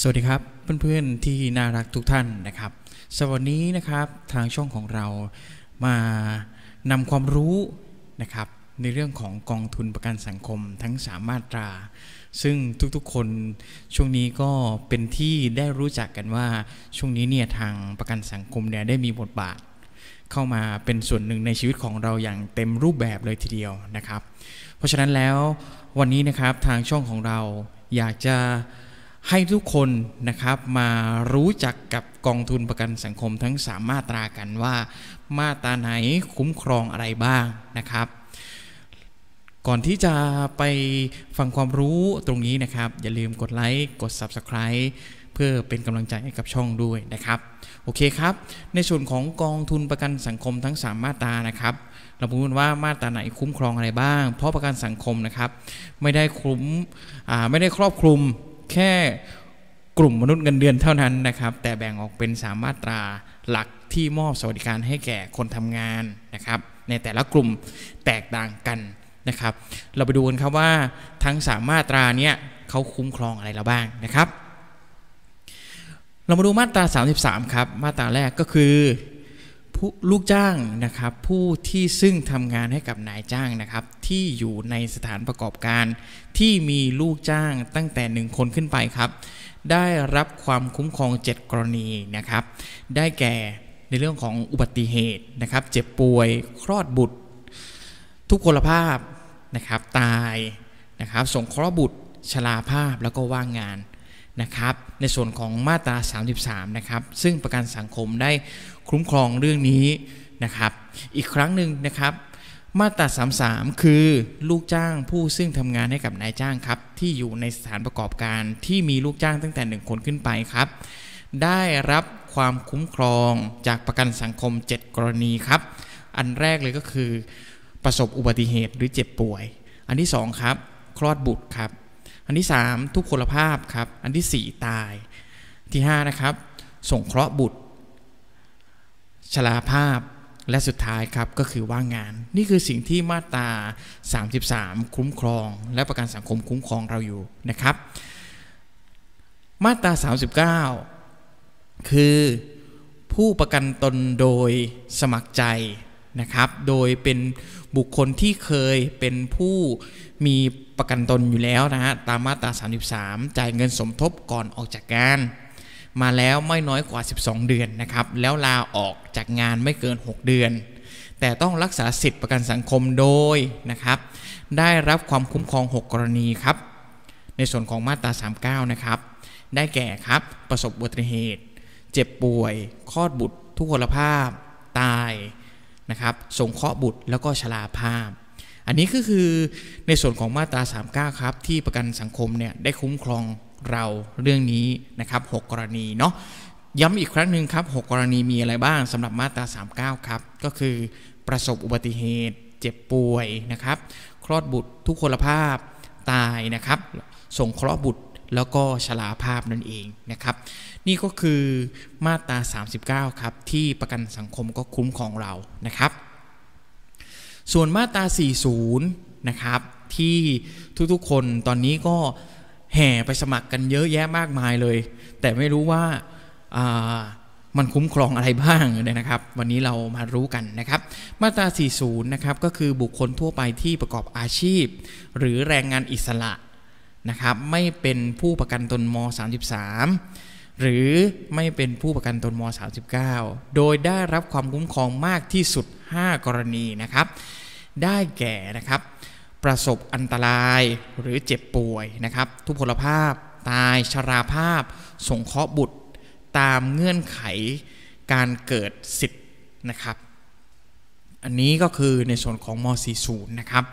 สวัสดีครับเพื่อนๆที่น่ารักทุกท่านนะครับ สวันนี้นะครับทางช่องของเรามานำความรู้ นะครับ ในเรื่องของกองทุนประกันสังคม ทั้งสามมาตรา ซึ่งทุกๆคนช่วงนี้ก็เป็นที่ได้รู้จักกันว่า ช่วงนี้เนี่ยทางประกันสังคมเนี่ยได้มีบทบาท เข้ามาเป็นส่วนหนึ่งในชีวิตของเราอย่างเต็มรูปแบบเลยทีเดียวนะครับ เพราะฉะนั้นแล้ววันนี้นะครับทางช่องของเราอยากจะให้ทุกคนนะครับมารู้จักกับกองทุนประกันสังคมทั้งสามมาตรากันว่ามาตราไหนคุ้มครองอะไรบ้างนะครับ ก่อนที่จะไปฟังความรู้ตรงนี้นะครับ อย่าลืมกดไลค์กด Subscribe เพื่อเป็นกำลังใจให้กับช่องด้วยนะครับโอเคครับ ในส่วนของกองทุนประกันสังคมทั้ง3มาตรานะครับ เราพูดว่ามาตราไหนคุ้มครองอะไรบ้างเพราะประกันสังคมนะครับ ไม่ได้คุ้มไม่ได้ครอบคลุมแค่กลุ่ม มนุษย์เงินเดือนเท่านั้นนะครับ แต่แบ่งออกเป็นสามมาตราหลักที่มอบสวัสดิการให้แก่คนทำงานนะครับ ในแต่ละกลุ่มแตกต่างกันนะครับ เราไปดู กันครับว่าทั้งสามมาตราเนี้ยเขาคุ้มครองอะไรเราบ้างนะครับ เรามาดูมาตรา 33 ครับ มาตราแรกก็คือผู้ลูกจ้าง นะครับ ผู้ที่ซึ่งทำงานให้กับ นายจ้าง นะครับ ที่อยู่ในสถานประกอบการ ที่มีลูกจ้างตั้งแต่1คนขึ้นไป ครับ ได้รับความคุ้มครอง 7 กรณี นะครับ ได้แก่ในเรื่องของอุบัติเหตุ นะครับ เจ็บป่วย คลอดบุตร ทุกพลภาพ นะ ครับ ตาย นะครับ สงเคราะห์บุตรชราภาพแล้วก็ว่างงานนะครับในส่วนของมาตรา 33 นะครับ ซึ่งประกันสังคมได้คุ้มครองเรื่องนี้นะครับ อีกครั้งหนึ่งนะครับมาตรา 33 คือลูกจ้างผู้ซึ่งทำงานให้กับนายจ้างครับ ที่อยู่ในสถานประกอบการที่มีลูกจ้างตั้งแต่1คนขึ้นไปครับได้รับความคุ้มครองจากประกันสังคม 7 กรณีครับ อันแรกเลยก็คือ ประสบอุบัติเหตุหรือเจ็บป่วย อันที่ 2 ครับ คลอดบุตรครับอันที่3ทุกพลภาพครับ อันที่ 4 ตายที่5นะครับสงเคราะห์บุตรชราภาพและสุดท้ายครับก็คือว่างงาน นี่คือสิ่งที่มาตรา33 คุ้มครองและประกันสังคมคุ้มครองเราอยู่นะครับ มาตรา 39 คือผู้ประกันตนโดยสมัครใจ นะครับ โดยเป็นบุคคลที่เคยเป็นผู้มีประกันตนอยู่แล้วนะฮะตามมาตรา 33 จ่ายเงินสมทบก่อนออกจากงานมาแล้วไม่น้อยกว่า 12 เดือนนะครับ แล้วลาออกจากงานไม่เกิน 6 เดือน แต่ต้องรักษาสิทธิประกันสังคมโดยนะครับ ได้รับความคุ้มครอง 6 กรณีครับ ในส่วนของมาตรา 39 นะครับ ได้แก่ครับประสบอุบัติเหตุ เจ็บป่วยคลอดบุตร ทุกพลภาพตายนะครับสงเคราะห์บุตรแล้วก็ชราภาพอันนี้ก็คือในส่วนของมาตรา 39 ครับที่ประกันสังคมเนี่ย ได้คุ้มครองเราเรื่องนี้นะครับ 6 กรณีเนาะย้ำอีกครั้งหนึ่งครับ6กรณีมีอะไรบ้างสำหรับมาตรา 39 ครับก็คือประสบอุบัติเหตุเจ็บป่วยนะครับ คลอดบุตรทุกคนภาพตายนะครับ ส่งเคราะห์บุตรแล้วก็ชลาภาพนั่นเองนะครับ นี่ก็คือมาตรา 39 ครับที่ประกันสังคมก็คุ้มของเรานะครับส่วนมาตรา 40 นะครับที่ทุกๆคนตอนนี้ก็แห่ไปสมัครกันเยอะแยะมากมายเลย แต่ไม่รู้ว่ามันคุ้มครองอะไรบ้าง นะ ครับ วันนี้เรามารู้กัน นะ ครับ มาตรา 40 นะ ครับ ก็คือบุคคลทั่วไปที่ประกอบอาชีพ หรือแรงงานอิสระ นะ ครับ ไม่เป็นผู้ประกันตนม33หรือไม่เป็นผู้ประกันตนม 39 โดยได้รับความคุ้มครองมากที่สุด5 กรณีนะครับ ได้แก่นะครับ ประสบอันตรายหรือเจ็บป่วยนะครับ ทุพพลภาพตายชราภาพสงเคราะห์บุตรตามเงื่อนไขการเกิดสิทธิ์นะครับ อันนี้ก็คือในส่วนของม .40 นะครับ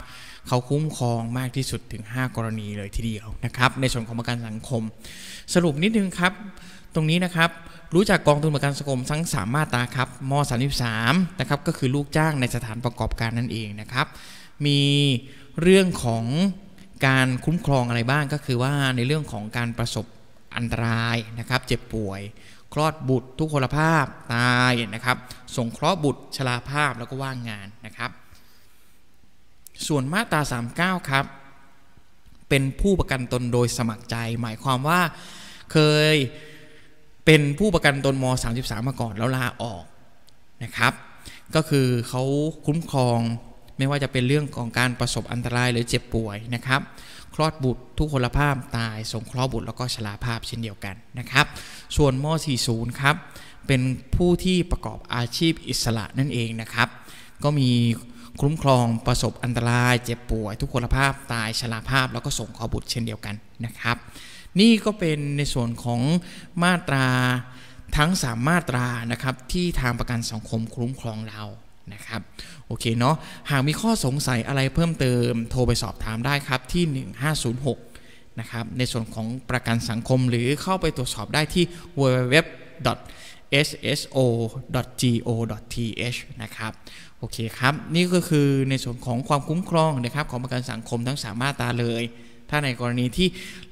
เขาคุ้มครองมากที่สุดถึง 5 กรณีเลยทีเดียวนะครับ ในส่วนของประกันสังคมสรุปนิดนึงครับตรงนี้ นะครับ รู้จักกองทุนประกันสังคมทั้งสามมาตราครับม .33 นะครับก็คือลูกจ้างในสถานประกอบการนั่นเองนะครับมีเรื่องของการคุ้มครองอะไรบ้างก็คือว่าในเรื่องของการประสบอันตรายนะครับเจ็บป่วย คลอดบุตรทุกพลภาพตายนะครับสงเคราะห์บุตรชราภาพแล้วก็ว่างงานนะครับส่วนมาตรา 39 ครับ เป็นผู้ประกันตนโดยสมัครใจหมายความว่าเคยเป็นผู้ประกันตนม33มาก่อน แล้ว ลา ออกนะครับ ก็คือเขาคุ้มครองไม่ว่าจะเป็นเรื่องของการประสบอันตรายหรือเจ็บป่วยนะครับคลอดบุตร ทุกนลภาพตายสงเคราะห์บุตรแล้วก็ชราภาพเช่นเดียวกันนะครับ ส่วนม40ครับเป็นผู้ที่ประกอบอาชีพอิสระนั่นเองนะครับ ก็มีคุ้มครองประสบอันตรายเจ็บป่วย ทุกนลภาพตายชราภาพ แล้วก็สงเคราะห์บุตรเช่นเดียวกันนะครับนี่ก็เป็นในส่วนของมาตราทั้ง 3 มาตรานะครับที่ทางประกันสังคมคุ้มครองเรานะครับโอเคเนาะหากมีข้อสงสัยอะไรเพิ่มเติมโทรไปสอบถามได้ครับที่1506นะครับในส่วนของประกันสังคมหรือเข้าไปตรวจสอบได้ที่ www sso.go.th นะครับโอเค ครับนี่ก็คือในส่วนของความคุ้มครองนะครับของประกันสังคมทั้งสามมาตราเลยถ้าในกรณีที่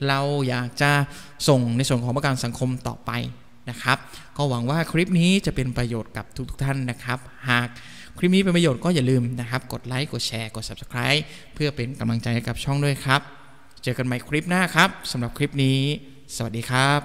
เราอยากจะส่งในส่วนของประกันสังคมต่อไปนะครับ ก็หวังว่าคลิปนี้จะเป็นประโยชน์กับทุก ๆท่านนะครับ หากคลิปนี้เป็นประโยชน์ก็อย่าลืมนะครับ กดไลค์กดแชร์กด Subscribe เพื่อเป็นกำลังใจให้กับช่องด้วยครับ เจอกันใหม่คลิปหน้าครับสำหรับคลิปนี้ สวัสดีครับ